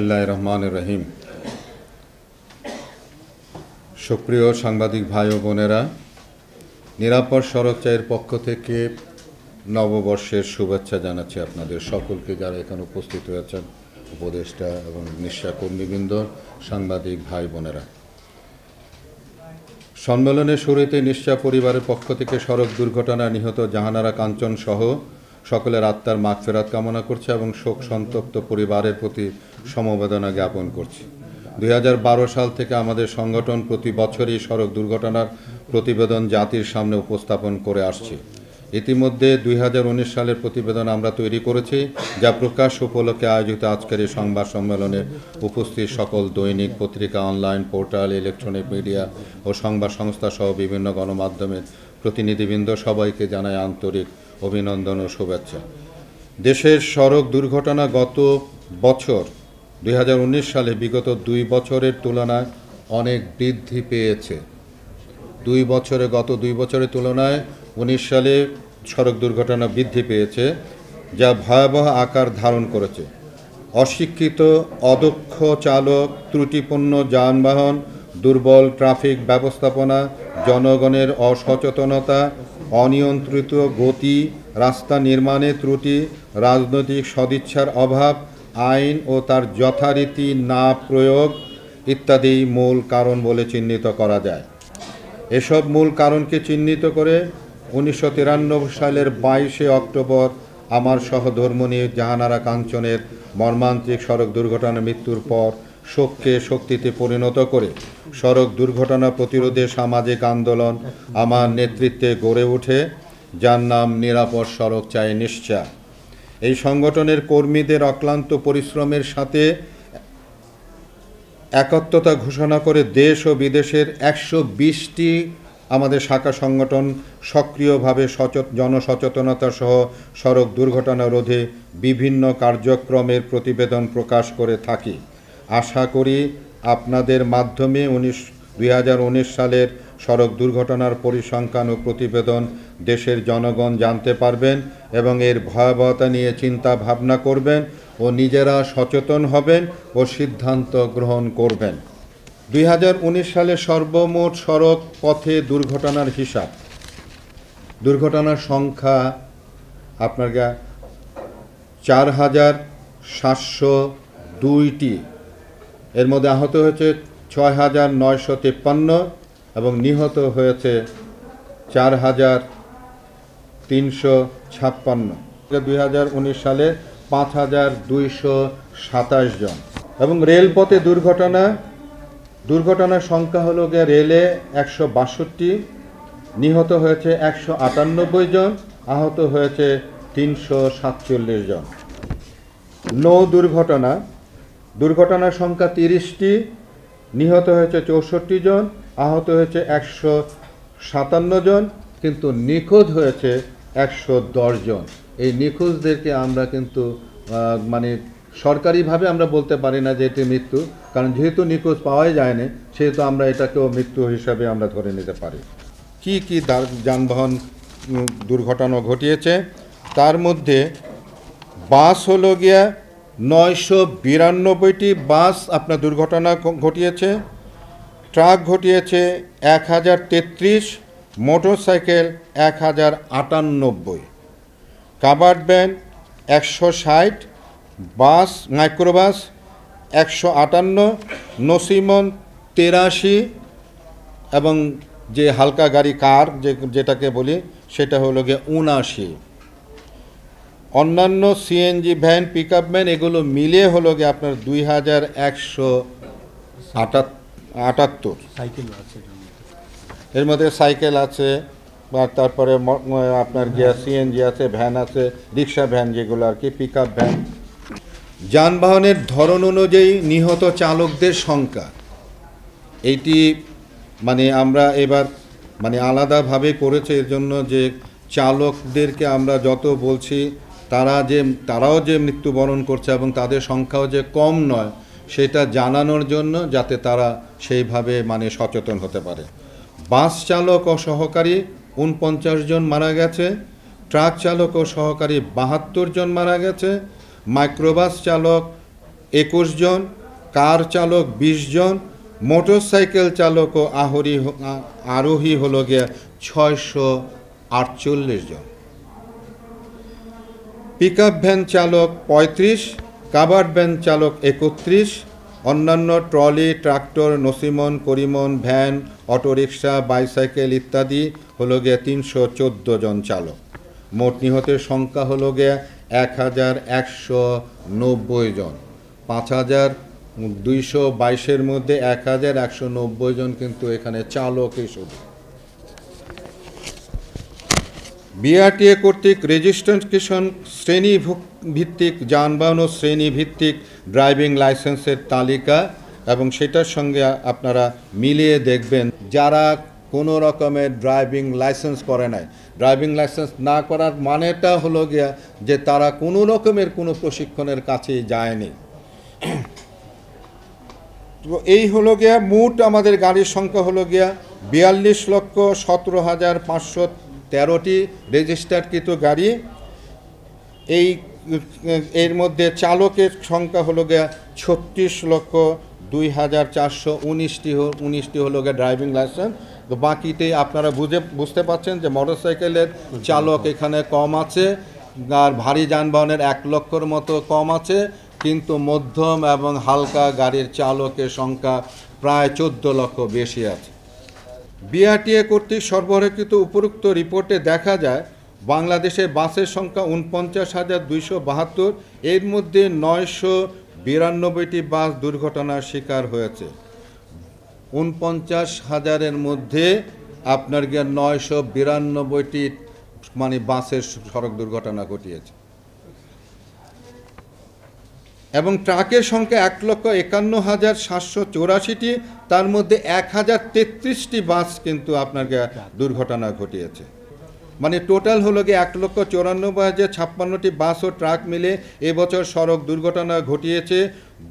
রহমান রহিম সুপ্রিয় সাংবাদিক ভাই ও বোনেরা নিরাপদ সড়ক পক্ষ থেকে নববর্ষের শুভেচ্ছা জানাচ্ছি আপনাদের সকলকে যারা এখানে উপস্থিত হয়েছেন উপদেষ্টা এবং নিঃশা কর্মীবৃন্দ সাংবাদিক ভাই বোনেরা সম্মেলনের শুরুতে নিঃশা পরিবারের পক্ষ থেকে সড়ক দুর্ঘটনায় নিহত জাহানারা কাঞ্চন সহ সকলের আত্মার ফেরাত কামনা করছে এবং শোক সন্তপ্ত পরিবারের প্রতি সমবেদনা জ্ঞাপন করছি দুই সাল থেকে আমাদের সংগঠন প্রতি বছরই সড়ক দুর্ঘটনার প্রতিবেদন জাতির সামনে উপস্থাপন করে আসছে ইতিমধ্যে দুই সালের প্রতিবেদন আমরা তৈরি করেছি যা প্রকাশ উপলক্ষে আয়োজিত আজকের এই সংবাদ সম্মেলনে উপস্থিত সকল দৈনিক পত্রিকা অনলাইন পোর্টাল ইলেকট্রনিক মিডিয়া ও সংবাদ সংস্থা সহ বিভিন্ন গণমাধ্যমের প্রতিনিধিবৃন্দ সবাইকে জানায় আন্তরিক অভিনন্দন ও শুভেচ্ছা দেশের সড়ক দুর্ঘটনা গত বছর দুই সালে বিগত দুই বছরের তুলনায় অনেক বৃদ্ধি পেয়েছে দুই বছরে গত দুই বছরের তুলনায় উনিশ সালে সড়ক দুর্ঘটনা বৃদ্ধি পেয়েছে যা ভয়াবহ আকার ধারণ করেছে অশিক্ষিত অদক্ষ চালক ত্রুটিপূর্ণ যানবাহন দুর্বল ট্রাফিক ব্যবস্থাপনা জনগণের অসচেতনতা অনিয়ন্ত্রিত গতি রাস্তা নির্মাণে ত্রুটি রাজনৈতিক সদিচ্ছার অভাব আইন ও তার যথারীতি না প্রয়োগ ইত্যাদি মূল কারণ বলে চিহ্নিত করা যায় এসব মূল কারণকে চিহ্নিত করে উনিশশো সালের বাইশে অক্টোবর আমার সহধর্মণী জাহানারা কাঞ্চনের মর্মান্তিক সড়ক দুর্ঘটনা মৃত্যুর পর শোককে শক্তিতে পরিণত করে সড়ক দুর্ঘটনা প্রতিরোধে সামাজিক আন্দোলন আমার নেতৃত্বে গড়ে ওঠে যার নাম নিরাপদ সড়ক চায় নিশ্চা এই সংগঠনের কর্মীদের অক্লান্ত পরিশ্রমের সাথে একত্রতা ঘোষণা করে দেশ ও বিদেশের একশো বিশটি আমাদের শাখা সংগঠন সক্রিয়ভাবে সচেত জনসচেতনতা সহ সড়ক দুর্ঘটনা রোধে বিভিন্ন কার্যক্রমের প্রতিবেদন প্রকাশ করে থাকি আশা করি আপনাদের মাধ্যমে উনিশ দুই সালের সড়ক দুর্ঘটনার পরিসংখ্যান ও প্রতিবেদন দেশের জনগণ জানতে পারবেন এবং এর ভয়াবহতা নিয়ে চিন্তা ভাবনা করবেন ও নিজেরা সচেতন হবেন ও সিদ্ধান্ত গ্রহণ করবেন দুই সালে সর্বমোট সড়ক পথে দুর্ঘটনার হিসাব দুর্ঘটনার সংখ্যা আপনার চার হাজার সাতশো দুইটি এর মধ্যে আহত হয়েছে ছয় হাজার নয়শো তেপ্পান্ন এবং নিহত হয়েছে চার হাজার তিনশো ছাপ্পান্ন দুই হাজার উনিশ সালে পাঁচ হাজার দুইশো সাতাশ জন এবং রেলপথে দুর্ঘটনা দুর্ঘটনার সংখ্যা হলো গিয়ে রেলে একশো বাষট্টি নিহত হয়েছে একশো আটানব্বই জন আহত হয়েছে তিনশো সাতচল্লিশ জন নৌ দুর্ঘটনা দুর্ঘটনার সংখ্যা তিরিশটি নিহত হয়েছে চৌষট্টি জন আহত হয়েছে একশো সাতান্ন জন কিন্তু নিখোঁজ হয়েছে একশো জন এই নিখোঁজদেরকে আমরা কিন্তু মানে সরকারিভাবে আমরা বলতে পারি না যে এটি মৃত্যু কারণ যেহেতু নিখোঁজ পাওয়াই যায় না সেহেতু আমরা এটাকেও মৃত্যু হিসাবে আমরা ধরে নিতে পারি কি কি যানবাহন দুর্ঘটনা ঘটিয়েছে তার মধ্যে বাস হলো গিয়া নয়শো বিরানব্বইটি বাস আপনার দুর্ঘটনা ঘটিয়েছে ট্রাক ঘটিয়েছে এক হাজার তেত্রিশ মোটরসাইকেল এক হাজার আটানব্বই কাবার ব্যান একশো ষাট বাস মাইক্রোবাস একশো আটান্ন নসিমন তেরাশি এবং যে হালকা গাড়ি কার যে যেটাকে বলি সেটা হলো গিয়ে উনাশি অন্যান্য CNG van pick up van এগুলো মিলিয়ে হলো গিয়ে আপনার দুই হাজার একশো আটাত্তর এর মধ্যে সাইকেল আছে বা তারপরে আপনার গিয়া সিএনজি আছে ভ্যান আছে রিক্সা ভ্যান যেগুলো আর কি পিক আপ ভ্যান যানবাহনের ধরন অনুযায়ী নিহত চালকদের সংখ্যা এটি মানে আমরা এবার মানে আলাদাভাবে করেছে এর জন্য যে চালকদেরকে আমরা যত বলছি তারা যে তারাও যে মৃত্যুবরণ করছে এবং তাদের সংখ্যাও যে কম নয় সেটা জানানোর জন্য যাতে তারা সেইভাবে মানে সচেতন হতে পারে বাস চালক ও সহকারী উনপঞ্চাশ জন মারা গেছে ট্রাক চালক ও সহকারী বাহাত্তর জন মারা গেছে মাইক্রোবাস চালক একুশ জন কার চালক ২০ জন মোটরসাইকেল চালক ও আহরি আরোহী হলো গিয়ে ছয়শো আটচল্লিশ জন পিক ভ্যান চালক ৩৫ কাবার ভ্যান চালক একত্রিশ অন্যান্য ট্রলি ট্রাক্টর নসিমন করিমন ভ্যান অটোরিকশা বাইসাইকেল ইত্যাদি হলো গিয়ে তিনশো চোদ্দো জন চালক মোট নিহতের সংখ্যা হলো গিয়ে এক হাজার একশো নব্বই জন পাঁচ হাজার দুইশো বাইশের মধ্যে এক হাজার একশো নব্বই জন কিন্তু এখানে চালকই শুধু বিআরটিএ কর্তৃক রেজিস্ট্রেশন শ্রেণী ভিত্তিক যানবাহন ও শ্রেণী ভিত্তিক ড্রাইভিং লাইসেন্সের তালিকা এবং সেটার সঙ্গে আপনারা মিলিয়ে দেখবেন যারা কোনো রকমের ড্রাইভিং লাইসেন্স করে নাই ড্রাইভিং লাইসেন্স না করার মানেটা হলো গিয়া যে তারা কোনো রকমের কোনো প্রশিক্ষণের কাছে যায়নি তো এই হলো গিয়া মোট আমাদের গাড়ির সংখ্যা হলো গিয়া বিয়াল্লিশ লক্ষ সতেরো হাজার পাঁচশো তেরোটি রেজিস্টারকৃত গাড়ি এই এর মধ্যে চালকের সংখ্যা হলো গিয়া ছত্রিশ লক্ষ দুই হাজার চারশো উনিশটি উনিশটি হলো গিয়ে ড্রাইভিং লাইসেন্স তো বাকিতে আপনারা বুঝে বুঝতে পাচ্ছেন যে মোটরসাইকেলের চালক এখানে কম আছে আর ভারী যানবাহনের এক লক্ষর মতো কম আছে কিন্তু মধ্যম এবং হালকা গাড়ির চালকের সংখ্যা প্রায় চোদ্দ লক্ষ বেশি আছে বিআরটিএ কর্তৃক সরবরাহকৃত উপরোক্ত রিপোর্টে দেখা যায় বাংলাদেশে বাসের সংখ্যা উনপঞ্চাশ হাজার দুইশো বাহাত্তর এর মধ্যে নয়শো বিরানব্বইটি বাস দুর্ঘটনার শিকার হয়েছে উনপঞ্চাশ হাজারের মধ্যে আপনার গিয়ে নয়শো বিরানব্বইটি মানে বাসের সড়ক দুর্ঘটনা ঘটিয়েছে এবং ট্রাকের সংখ্যা এক লক্ষ একান্ন হাজার সাতশো চৌরাশিটি তার মধ্যে এক হাজার তেত্রিশটি বাস কিন্তু আপনার দুর্ঘটনা ঘটিয়েছে মানে টোটাল হলো গিয়ে এক লক্ষ চৌরানব্বই হাজার ছাপ্পান্নটি বাস ও ট্রাক মিলে এবছর সড়ক দুর্ঘটনা ঘটিয়েছে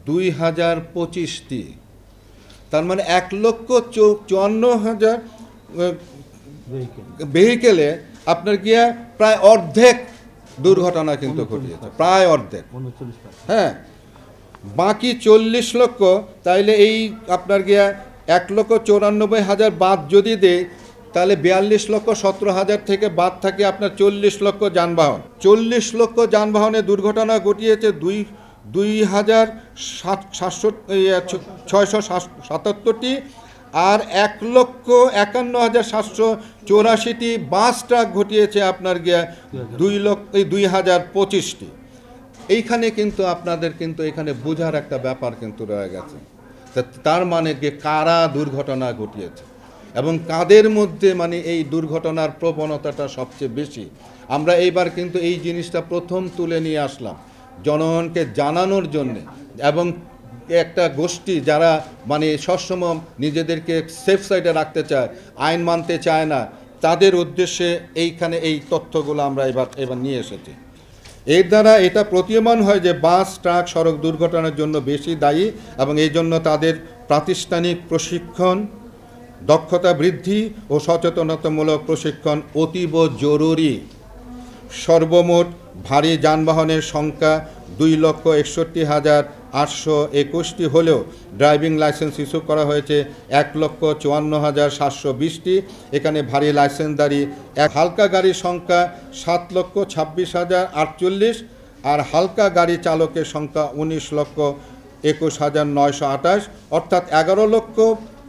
দুই হাজার পঁচিশটি তার মানে এক লক্ষ চুয়ান্ন হাজার ভেহিকেলে আপনার গিয়া প্রায় অর্ধেক দুর্ঘটনা কিন্তু ঘটিয়েছে প্রায় অর্ধেক হ্যাঁ বাকি চল্লিশ লক্ষ তাইলে এই আপনার গিয়া এক লক্ষ চৌরানব্বই হাজার বাদ যদি দেয় তাহলে বিয়াল্লিশ লক্ষ সতেরো হাজার থেকে বাদ থাকে আপনার চল্লিশ লক্ষ যানবাহন চল্লিশ লক্ষ যানবাহনে দুর্ঘটনা ঘটিয়েছে দুই দুই হাজার সাত সাতশো ছয়শো সাতাত্তরটি আর এক লক্ষ একান্ন হাজার সাতশো চৌরাশিটি বাস ট্রাক ঘটিয়েছে আপনার গিয়া দুই লক্ষ দুই হাজার পঁচিশটি এইখানে কিন্তু আপনাদের কিন্তু এখানে বোঝার একটা ব্যাপার কিন্তু রয়ে গেছে তার মানে যে কারা দুর্ঘটনা ঘটিয়েছে এবং কাদের মধ্যে মানে এই দুর্ঘটনার প্রবণতাটা সবচেয়ে বেশি আমরা এইবার কিন্তু এই জিনিসটা প্রথম তুলে নিয়ে আসলাম জনগণকে জানানোর জন্যে এবং একটা গোষ্ঠী যারা মানে সবসময় নিজেদেরকে সেফ সাইডে রাখতে চায় আইন মানতে চায় না তাদের উদ্দেশ্যে এইখানে এই তথ্যগুলো আমরা এবার এবার নিয়ে এসেছি এর দ্বারা এটা প্রতীয়মান হয় যে বাস ট্রাক সড়ক দুর্ঘটনার জন্য বেশি দায়ী এবং এই জন্য তাদের প্রাতিষ্ঠানিক প্রশিক্ষণ দক্ষতা বৃদ্ধি ও সচেতনতামূলক প্রশিক্ষণ অতীব জরুরি সর্বমোট ভারী যানবাহনের সংখ্যা দুই লক্ষ একষট্টি হাজার আটশো একুশটি হলেও ড্রাইভিং লাইসেন্স ইস্যু করা হয়েছে এক লক্ষ চুয়ান্ন হাজার সাতশো বিশটি এখানে ভারী লাইসেন্সদারি এক হালকা গাড়ির সংখ্যা সাত লক্ষ ছাব্বিশ হাজার আটচল্লিশ আর হালকা গাড়ি চালকের সংখ্যা উনিশ লক্ষ একুশ হাজার নয়শো আঠাশ অর্থাৎ এগারো লক্ষ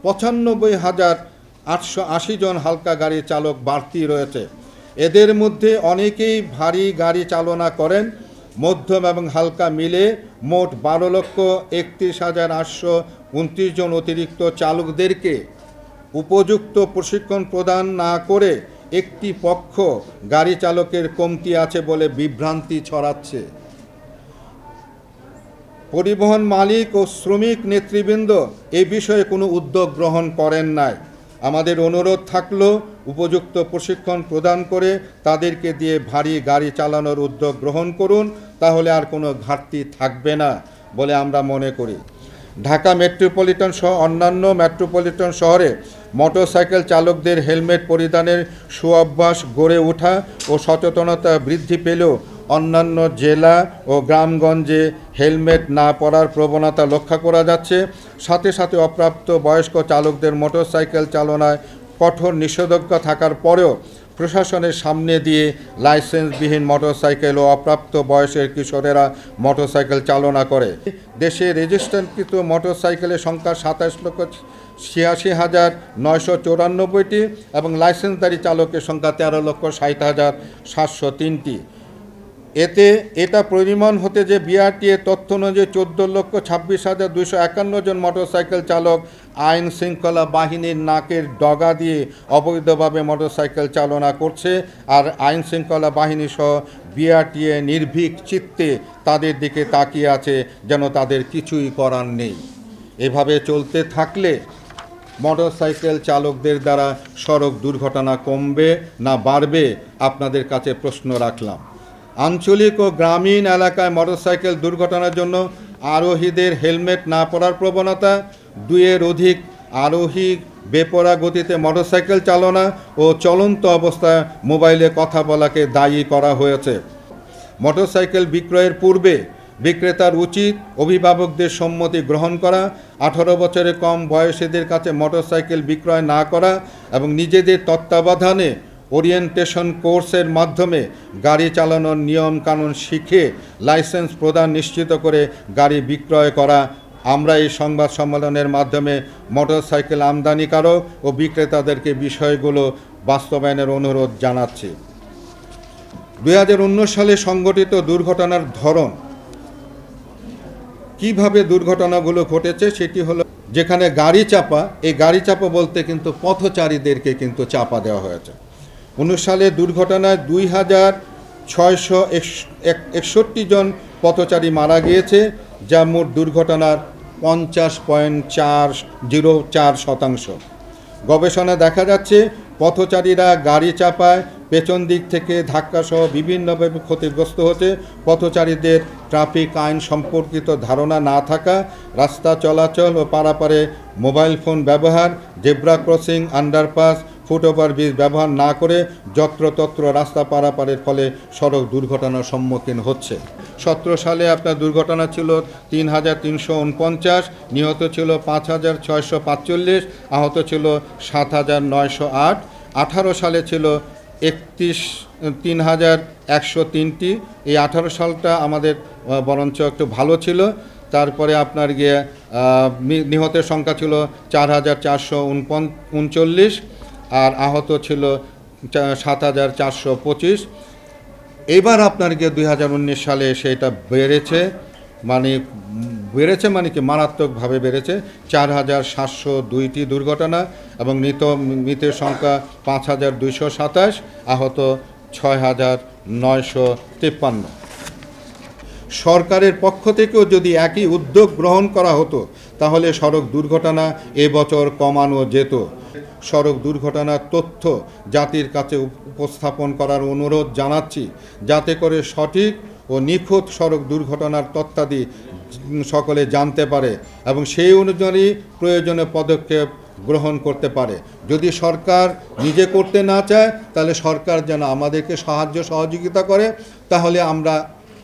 পঁচানব্বই হাজার আটশো আশি জন হালকা গাড়ি চালক বাড়তি রয়েছে এদের মধ্যে অনেকেই ভারী গাড়ি চালনা করেন মধ্যম এবং হালকা মিলে মোট বারো লক্ষ একত্রিশ হাজার আটশো উনত্রিশ জন অতিরিক্ত চালকদেরকে উপযুক্ত প্রশিক্ষণ প্রদান না করে একটি পক্ষ গাড়ি চালকের কমতি আছে বলে বিভ্রান্তি ছড়াচ্ছে পরিবহন মালিক ও শ্রমিক নেতৃবৃন্দ এ বিষয়ে কোনো উদ্যোগ গ্রহণ করেন নাই আমাদের অনুরোধ থাকলো উপযুক্ত প্রশিক্ষণ প্রদান করে তাদেরকে দিয়ে ভারী গাড়ি চালানোর উদ্যোগ গ্রহণ করুন তাহলে আর কোনো ঘাটতি থাকবে না বলে আমরা মনে করি ঢাকা মেট্রোপলিটন সহ অন্যান্য মেট্রোপলিটন শহরে মোটরসাইকেল চালকদের হেলমেট পরিধানের সুঅভ্যাস গড়ে ওঠা ও সচেতনতা বৃদ্ধি পেলেও অন্যান্য জেলা ও গ্রামগঞ্জে হেলমেট না পরার প্রবণতা লক্ষ্য করা যাচ্ছে সাথে সাথে অপ্রাপ্ত বয়স্ক চালকদের মোটরসাইকেল চালনায় কঠোর নিষেধাজ্ঞা থাকার পরেও প্রশাসনের সামনে দিয়ে লাইসেন্সবিহীন মোটরসাইকেল ও অপ্রাপ্ত বয়সের কিশোরেরা মোটরসাইকেল চালনা করে দেশে রেজিস্ট্রেশনকৃত মোটরসাইকেলের সংখ্যা সাতাশ লক্ষ ছিয়াশি হাজার নয়শো চৌরানব্বইটি এবং লাইসেন্সদারি চালকের সংখ্যা তেরো লক্ষ ষাট হাজার সাতশো তিনটি এতে এটা পরিমাণ হতে যে বিআরটিএ তথ্য অনুযায়ী চোদ্দ লক্ষ ছাব্বিশ হাজার দুশো একান্ন জন মোটরসাইকেল চালক আইন শৃঙ্খলা বাহিনীর নাকের ডগা দিয়ে অবৈধভাবে মোটরসাইকেল চালনা করছে আর আইন শৃঙ্খলা বাহিনী সহ বিআরটিএ নির্ভীক চিত্তে তাদের দিকে তাকিয়ে আছে যেন তাদের কিছুই করার নেই এভাবে চলতে থাকলে মোটরসাইকেল চালকদের দ্বারা সড়ক দুর্ঘটনা কমবে না বাড়বে আপনাদের কাছে প্রশ্ন রাখলাম আঞ্চলিক ও গ্রামীণ এলাকায় মোটরসাইকেল দুর্ঘটনার জন্য আরোহীদের হেলমেট না পরার প্রবণতা দুয়ের অধিক আরোহী বেপরা গতিতে মোটরসাইকেল চালনা ও চলন্ত অবস্থায় মোবাইলে কথা বলাকে দায়ী করা হয়েছে মোটরসাইকেল বিক্রয়ের পূর্বে বিক্রেতার উচিত অভিভাবকদের সম্মতি গ্রহণ করা আঠারো বছরের কম বয়সীদের কাছে মোটরসাইকেল বিক্রয় না করা এবং নিজেদের তত্ত্বাবধানে ওরিয়েন্টেশন কোর্সের মাধ্যমে গাড়ি চালানোর নিয়ম কানুন শিখে লাইসেন্স প্রদান নিশ্চিত করে গাড়ি বিক্রয় করা আমরা এই সংবাদ সম্মেলনের মাধ্যমে মোটরসাইকেল আমদানিকারক ও বিক্রেতাদেরকে বিষয়গুলো বাস্তবায়নের অনুরোধ জানাচ্ছি দুই সালে সংগঠিত দুর্ঘটনার ধরন কিভাবে দুর্ঘটনাগুলো ঘটেছে সেটি হলো যেখানে গাড়ি চাপা এই গাড়ি চাপা বলতে কিন্তু পথচারীদেরকে কিন্তু চাপা দেওয়া হয়েছে উনিশ সালে দুর্ঘটনায় দুই হাজার ছয়শো একষট্টি জন পথচারী মারা গিয়েছে যা মোট দুর্ঘটনার পঞ্চাশ পয়েন্ট চার জিরো চার শতাংশ গবেষণা দেখা যাচ্ছে পথচারীরা গাড়ি চাপায় পেছন দিক থেকে ধাক্কাসহ বিভিন্নভাবে ক্ষতিগ্রস্ত হতে পথচারীদের ট্রাফিক আইন সম্পর্কিত ধারণা না থাকা রাস্তা চলাচল ও পারাপারে মোবাইল ফোন ব্যবহার zebra crossing underpass foot over bridge ব্যবহার না করে যত্রতত্র রাস্তা পারাপারের ফলে সড়ক দুর্ঘটনার সম্মুখীন হচ্ছে সতেরো সালে আপনার দুর্ঘটনা ছিল তিন হাজার তিনশো উনপঞ্চাশ নিহত ছিল পাঁচ হাজার ছয়শো পাঁচচল্লিশ আহত ছিল সাত হাজার নয়শো আট আঠারো সালে ছিল একত্রিশ তিন হাজার একশো তিনটি এই আঠারো সালটা আমাদের বরঞ্চ একটু ভালো ছিল তারপরে আপনার গিয়ে নিহতের সংখ্যা ছিল চার হাজার চারশো উনচল্লিশ আর আহত ছিল সাত হাজার চারশো পঁচিশ এবার আপনার গিয়ে দুই হাজার উনিশ সালে সেটা বেড়েছে মানে বেড়েছে মানে কি মারাত্মকভাবে বেড়েছে চার হাজার সাতশো দুইটি দুর্ঘটনা এবং মৃত মৃতের সংখ্যা পাঁচ হাজার দুইশো সাতাশ আহত ছয় হাজার নয়শো তেপ্পান্ন সরকারের পক্ষ থেকেও যদি একই উদ্যোগ গ্রহণ করা হতো তাহলে সড়ক দুর্ঘটনা এবছর কমানো যেত সড়ক দুর্ঘটনার তথ্য জাতির কাছে উপস্থাপন করার অনুরোধ জানাচ্ছি যাতে করে সঠিক ও নিখুঁত সড়ক দুর্ঘটনার তথ্যাদি সকলে জানতে পারে এবং সেই অনুযায়ী প্রয়োজনীয় পদক্ষেপ গ্রহণ করতে পারে যদি সরকার নিজে করতে না চায় তাহলে সরকার যেন আমাদেরকে সাহায্য সহযোগিতা করে তাহলে আমরা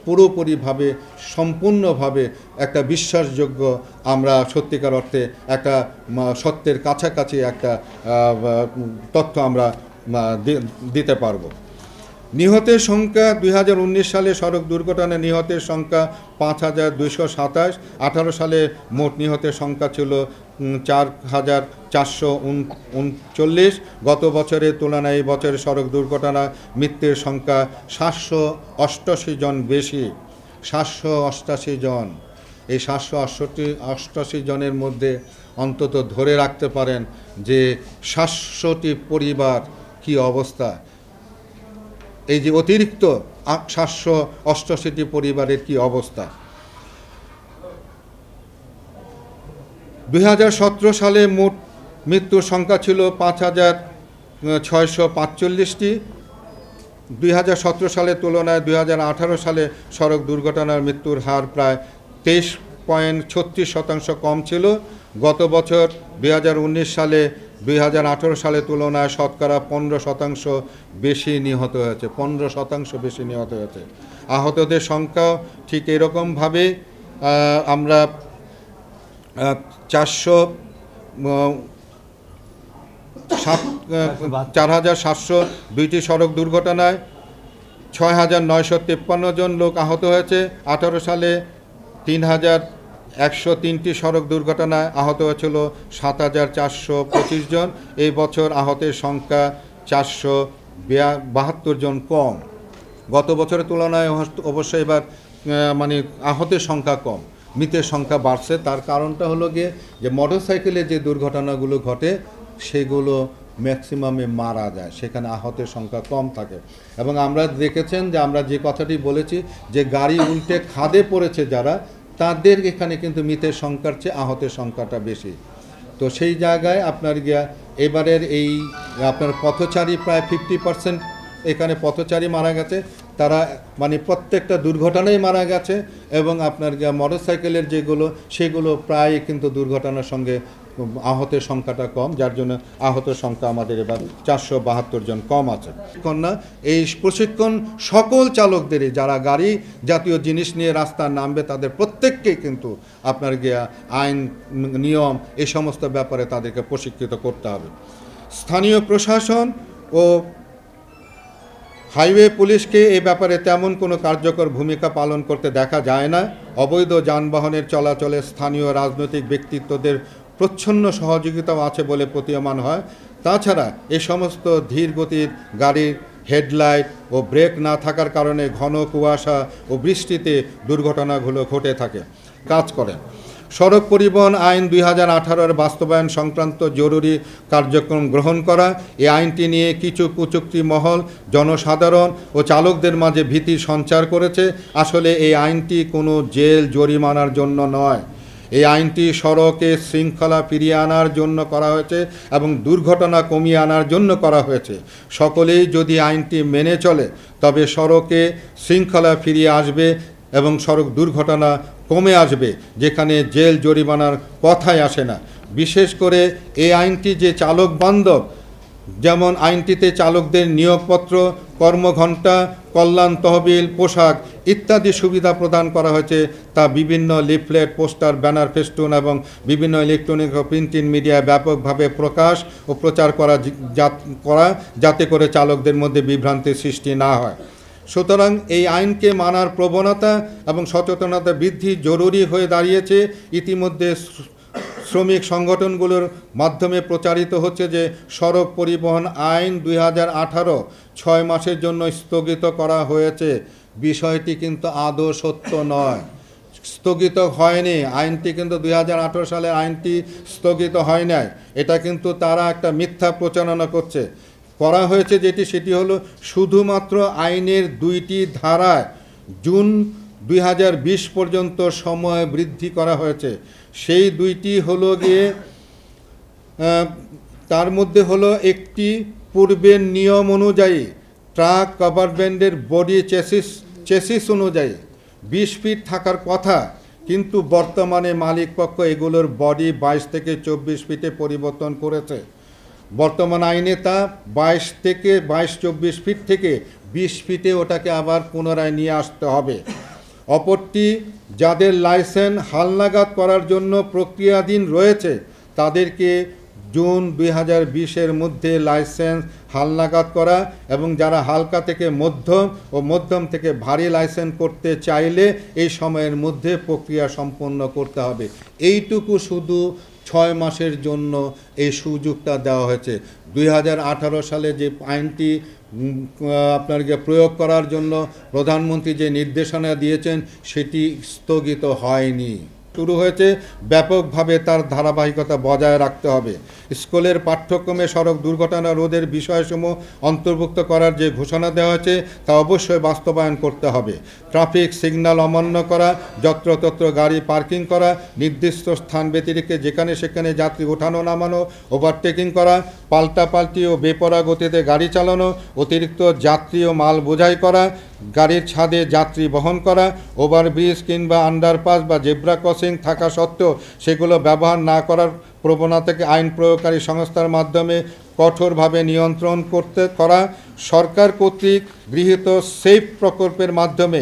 পুরোপুরিভাবে সম্পূর্ণভাবে একটা বিশ্বাসযোগ্য আমরা সত্যিকার অর্থে একটা সত্যের কাছাকাছি একটা তথ্য আমরা দিতে পারবো নিহতের সংখ্যা দুই সালে সড়ক দুর্ঘটনায় নিহতের সংখ্যা পাঁচ হাজার দুইশো সাতাশ আঠারো সালে মোট নিহতের সংখ্যা ছিল চার হাজার চারশো উনচল্লিশ গত বছরের তুলনায় বছর সড়ক দুর্ঘটনা মৃত্যুর সংখ্যা সাতশো অষ্টাশি জন বেশি সাতশো অষ্টাশি জন এই সাতশো অষ্টটি অষ্টাশি জনের মধ্যে অন্তত ধরে রাখতে পারেন যে সাতশোটি পরিবার কি অবস্থা এই যে অতিরিক্ত সাতশো অষ্টআশিটি পরিবারের কি অবস্থা দুই সালে মোট মৃত্যুর সংখ্যা ছিল পাঁচ হাজার ছয়শো পাঁচচল্লিশটি দুই সালের তুলনায় দুই সালে সড়ক দুর্ঘটনার মৃত্যুর হার প্রায় তেইশ পয়েন্ট ছত্রিশ শতাংশ কম ছিল গত বছর দুই সালে দুই সালে তুলনায় শতকরা পনেরো শতাংশ বেশি নিহত হয়েছে পনেরো শতাংশ বেশি নিহত হয়েছে আহতদের সংখ্যা ঠিক এরকমভাবে আমরা চারশো সাত চার হাজার সাতশো দুইটি সড়ক দুর্ঘটনায় ছয় হাজার নয়শো তেপ্পান্ন জন লোক আহত হয়েছে আঠারো সালে তিন হাজার একশো তিনটি সড়ক দুর্ঘটনায় আহত হয়েছিল সাত হাজার চারশো পঁচিশ জন এই বছর আহতের সংখ্যা চারশো বাহাত্তর জন কম গত বছরের তুলনায় অবশ্য এবার মানে আহতের সংখ্যা কম মৃতের সংখ্যা বাড়ছে তার কারণটা হলো গিয়ে যে মোটরসাইকেলে যে দুর্ঘটনাগুলো ঘটে সেগুলো ম্যাক্সিমামে মারা যায় সেখানে আহতের সংখ্যা কম থাকে এবং আমরা দেখেছেন যে আমরা যে কথাটি বলেছি যে গাড়ি উল্টে খাদে পড়েছে যারা তাদের এখানে কিন্তু মৃতের সংখ্যার চেয়ে আহতের সংখ্যাটা বেশি তো সেই জায়গায় আপনার গিয়া এবারের এই আপনার পথচারী প্রায় ফিফটি পার্সেন্ট এখানে পথচারী মারা গেছে তারা মানে প্রত্যেকটা দুর্ঘটনায় মারা গেছে এবং আপনার সাইকেলের যেগুলো সেগুলো প্রায় কিন্তু দুর্ঘটনার সঙ্গে আহতের সংখ্যাটা কম যার জন্য আহতের সংখ্যা আমাদের এবার চারশো বাহাত্তর জন কম আছে কন্যা এই প্রশিক্ষণ সকল চালকদেরই যারা গাড়ি জাতীয় জিনিস নিয়ে রাস্তা নামবে তাদের প্রত্যেককেই কিন্তু আপনার গিয়া আইন নিয়ম এই সমস্ত ব্যাপারে তাদেরকে প্রশিক্ষিত করতে হবে স্থানীয় প্রশাসন ও হাইওয়ে পুলিশকে এ ব্যাপারে তেমন কোনো কার্যকর ভূমিকা পালন করতে দেখা যায় না অবৈধ যানবাহনের চলাচলে স্থানীয় রাজনৈতিক ব্যক্তিত্বদের প্রচ্ছন্ন সহযোগিতাও আছে বলে প্রতীয়মান হয় তাছাড়া এ সমস্ত ধীর গতির গাড়ির হেডলাইট ও ব্রেক না থাকার কারণে ঘন কুয়াশা ও বৃষ্টিতে দুর্ঘটনাগুলো ঘটে থাকে কাজ করে সড়ক পরিবহন আইন দুই হাজার আঠারোর বাস্তবায়ন সংক্রান্ত জরুরি কার্যক্রম গ্রহণ করা এই আইনটি নিয়ে কিছু কুচুক্তি মহল জনসাধারণ ও চালকদের মাঝে ভীতি সঞ্চার করেছে আসলে এই আইনটি কোনো জেল জরিমানার জন্য নয় এই আইনটি সড়কে শৃঙ্খলা ফিরিয়ে আনার জন্য করা হয়েছে এবং দুর্ঘটনা কমিয়ে আনার জন্য করা হয়েছে সকলেই যদি আইনটি মেনে চলে তবে সড়কে শৃঙ্খলা ফিরিয়ে আসবে এবং সড়ক দুর্ঘটনা কমে আসবে যেখানে জেল জরিমানার কথাই আসে না বিশেষ করে এই আইনটি যে চালক বান্ধব যেমন আইনটিতে চালকদের নিয়োগপত্র কর্মঘণ্টা কল্যাণ তহবিল পোশাক ইত্যাদি সুবিধা প্রদান করা হয়েছে তা বিভিন্ন লিফলেট পোস্টার ব্যানার ফেস্টুন এবং বিভিন্ন ইলেকট্রনিক ও প্রিন্টিং মিডিয়ায় ব্যাপকভাবে প্রকাশ ও প্রচার করা করা যাতে করে চালকদের মধ্যে বিভ্রান্তির সৃষ্টি না হয় সুতরাং এই আইনকে মানার প্রবণতা এবং সচেতনতা বৃদ্ধি জরুরি হয়ে দাঁড়িয়েছে ইতিমধ্যে শ্রমিক সংগঠনগুলোর মাধ্যমে প্রচারিত হচ্ছে যে সড়ক পরিবহন আইন দুই হাজার আঠারো ছয় মাসের জন্য স্থগিত করা হয়েছে বিষয়টি কিন্তু আদৌ সত্য নয় স্থগিত হয়নি আইনটি কিন্তু দুই সালের আইনটি স্থগিত হয় নাই এটা কিন্তু তারা একটা মিথ্যা প্রচারণা করছে করা হয়েছে যেটি সেটি হলো শুধুমাত্র আইনের দুইটি ধারায় জুন দুই পর্যন্ত সময় বৃদ্ধি করা হয়েছে সেই দুইটি হলো গিয়ে তার মধ্যে হলো একটি পূর্বের নিয়ম অনুযায়ী ট্রাক কভার ব্যান্ডের বডি চেসিস চেসিস অনুযায়ী বিশ ফিট থাকার কথা কিন্তু বর্তমানে মালিকপক্ষ এগুলোর বডি বাইশ থেকে চব্বিশ ফিটে পরিবর্তন করেছে বর্তমান আইনে তা বাইশ থেকে বাইশ চব্বিশ ফিট থেকে বিশ ফিটে ওটাকে আবার পুনরায় নিয়ে আসতে হবে অপরটি যাদের লাইসেন্স হালনাগাদ করার জন্য প্রক্রিয়াধীন রয়েছে তাদেরকে জুন দুই হাজার বিশের মধ্যে লাইসেন্স হালনাগাদ করা এবং যারা হালকা থেকে মধ্যম ও মধ্যম থেকে ভারী লাইসেন্স করতে চাইলে এই সময়ের মধ্যে প্রক্রিয়া সম্পন্ন করতে হবে এইটুকু শুধু ছয় মাসের জন্য এই সুযোগটা দেওয়া হয়েছে দুই সালে যে আইনটি আপনার প্রয়োগ করার জন্য প্রধানমন্ত্রী যে নির্দেশনা দিয়েছেন সেটি স্থগিত হয়নি শুরু হয়েছে ব্যাপকভাবে তার ধারাবাহিকতা বজায় রাখতে হবে স্কুলের পাঠ্যক্রমে সড়ক দুর্ঘটনা রোধের বিষয়সমূহ অন্তর্ভুক্ত করার যে ঘোষণা দেওয়া হয়েছে তা অবশ্যই বাস্তবায়ন করতে হবে ট্রাফিক সিগন্যাল অমান্য করা যত্রতত্র গাড়ি পার্কিং করা নির্দিষ্ট স্থান ব্যতিরিক্ত যেখানে সেখানে যাত্রী ওঠানো নামানো ওভারটেকিং করা পাল্টাপাল্টি ও বেপরা গতিতে গাড়ি চালানো অতিরিক্ত যাত্রী ও মাল বোঝাই করা গাড়ির ছাদে যাত্রী বহন করা ওভারব্রিজ কিংবা আন্ডারপাস বা জেব্রা ক্রসিং থাকা সত্ত্বেও সেগুলো ব্যবহার না করার প্রবণতাকে আইন প্রয়োগকারী সংস্থার মাধ্যমে কঠোরভাবে নিয়ন্ত্রণ করতে করা সরকার কর্তৃক গৃহীত সেফ প্রকল্পের মাধ্যমে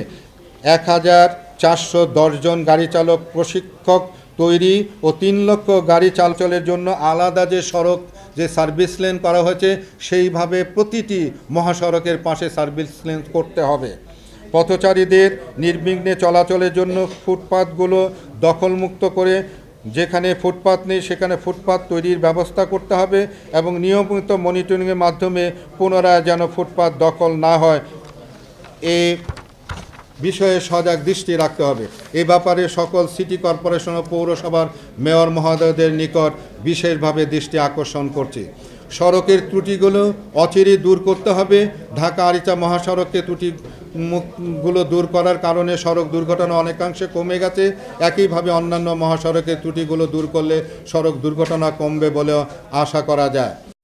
এক হাজার চারশো দশজন গাড়ি চালক প্রশিক্ষক তৈরি ও তিন লক্ষ গাড়ি চলাচলের জন্য আলাদা যে সড়ক যে সার্ভিস লেন করা হয়েছে সেইভাবে প্রতিটি মহাসড়কের পাশে সার্ভিস লেন করতে হবে পথচারীদের নির্বিঘ্নে চলাচলের জন্য ফুটপাথগুলো দখলমুক্ত করে যেখানে ফুটপাত নেই সেখানে ফুটপাত তৈরির ব্যবস্থা করতে হবে এবং নিয়মিত মনিটরিংয়ের মাধ্যমে পুনরায় যেন ফুটপাত দখল না হয় এ বিষয়ে সজাগ দৃষ্টি রাখতে হবে এ ব্যাপারে সকল সিটি কর্পোরেশন ও পৌরসভার মেয়র মহোদয়দের নিকট বিশেষভাবে দৃষ্টি আকর্ষণ করছি সড়কের ত্রুটিগুলো অচিরে দূর করতে হবে ঢাকা আরিচা মহাসড়কে ত্রুটি মুখগুলো দূর করার কারণে সড়ক দুর্ঘটনা অনেকাংশে কমে গেছে একইভাবে অন্যান্য মহাসড়কের ত্রুটিগুলো দূর করলে সড়ক দুর্ঘটনা কমবে বলেও আশা করা যায়